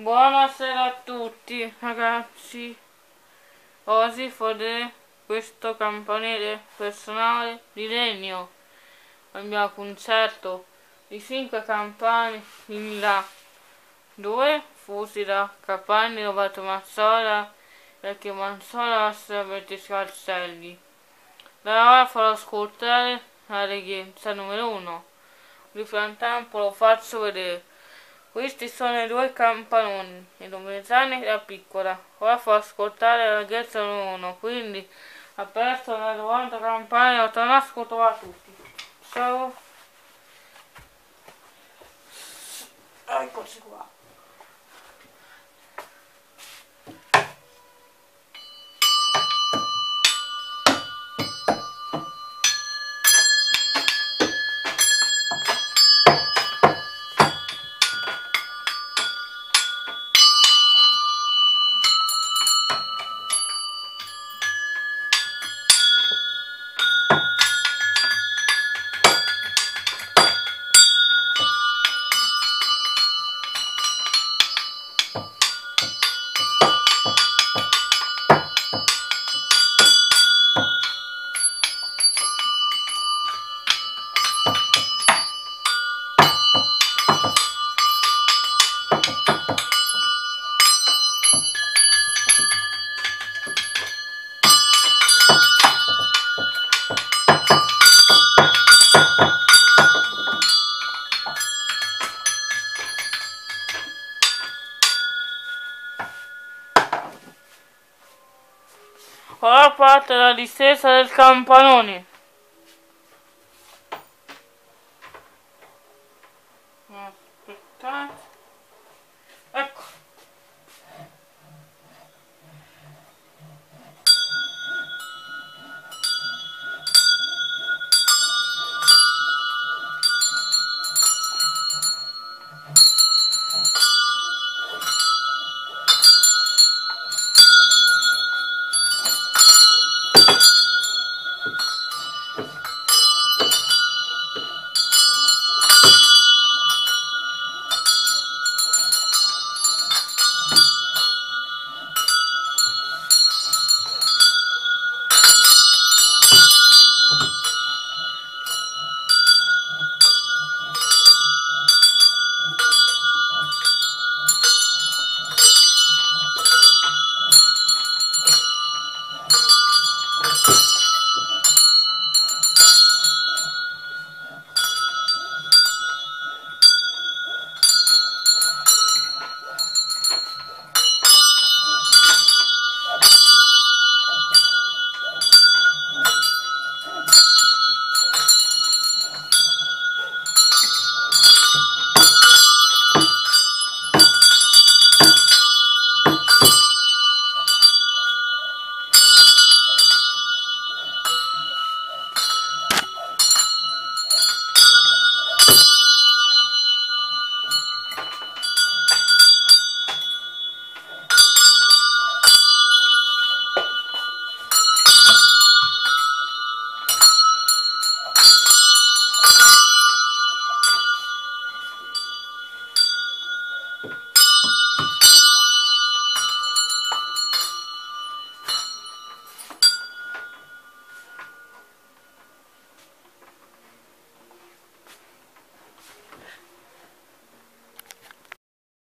Buonasera a tutti ragazzi, oggi fare questo campanile personale di legno al mio concerto di 5 campane in là, 2 fusi da Capanni, Roberto Mazzola e che Manzola Servetti Scalzelli. Da ora farò ascoltare la reggenza numero 1, di frattempo lo faccio vedere. Questi sono i due campanoni, i domezzani e la piccola. Ora fa ascoltare la numero uno, quindi aperto la 90 campane autonasco a tutti. Ciao! Eccoci qua. Ora parte la distesa del campanone. Aspettate.